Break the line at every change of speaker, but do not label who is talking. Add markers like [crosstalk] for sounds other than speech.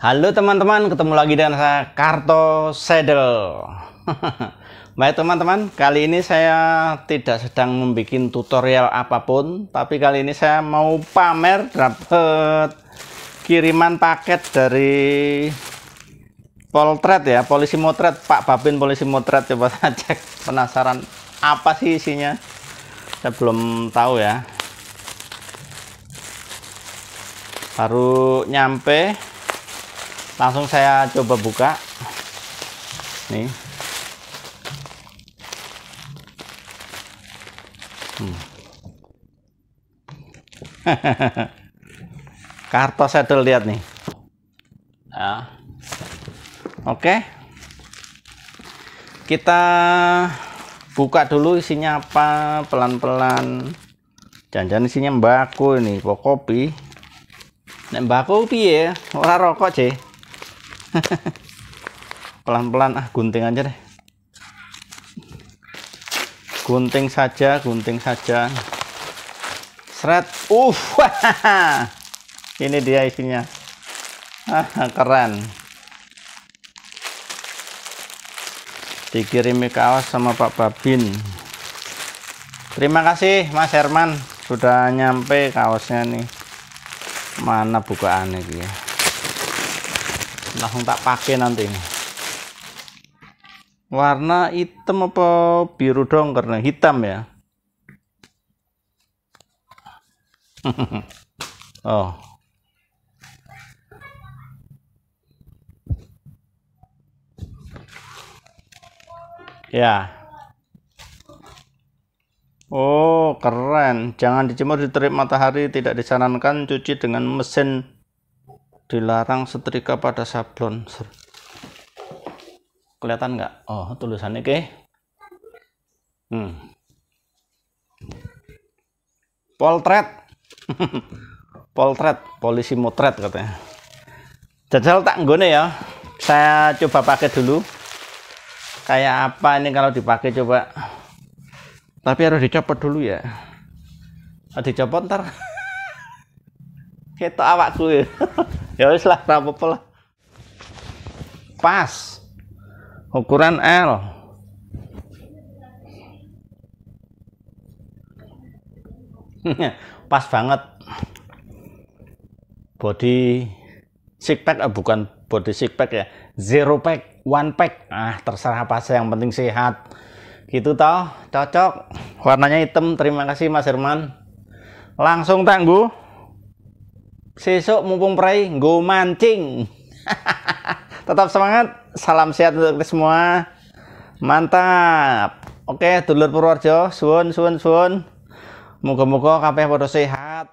Halo teman-teman, ketemu lagi dengan saya Karto Sedel. [laughs] Baik teman-teman, kali ini saya tidak sedang membuat tutorial apapun, tapi kali ini saya mau pamer dapat kiriman paket dari Poltret ya, Polisi Motret, Pak Babin Polisi Motret coba [laughs] saya cek penasaran apa sih isinya. Saya belum tahu ya. Baru nyampe langsung saya coba buka nih hmm. [laughs] kartu sedel lihat nih ya. oke kita buka dulu isinya apa pelan-pelan jangan-jangan isinya mbakku ini kok kopi nek mbako ya, orang rokok sih [laughs] pelan-pelan ah gunting aja deh gunting saja gunting saja seret uh [laughs] ini dia isinya ah, keren dikirimi kaos sama Pak Babin terima kasih Mas Herman sudah nyampe kaosnya nih mana bukaan ini ya langsung tak pakai nanti warna hitam apa biru dong karena hitam ya [laughs] oh ya oh keren jangan dijemur di terik matahari tidak disarankan cuci dengan mesin dilarang setrika pada sablon kelihatan nggak oh tulisannya ke hmm. poltret [laughs] poltret polisi motret katanya jajal tak nggone ya saya coba pakai dulu kayak apa ini kalau dipakai coba tapi harus dicopot dulu ya ada ah, dicopot ntar kita awak gue ya wis lah rapopo lah pas ukuran L [laughs] pas banget body six pack eh, bukan body six pack ya zero pack one pack ah terserah apa sih yang penting sehat gitu toh cocok warnanya hitam terima kasih mas Herman langsung tangguh sesok mumpung perai, go mancing. [laughs] Tetap semangat, salam sehat untuk kita semua. Mantap. Oke, dulur Purworejo, suun suun suun moga-moga kabeh padha sehat,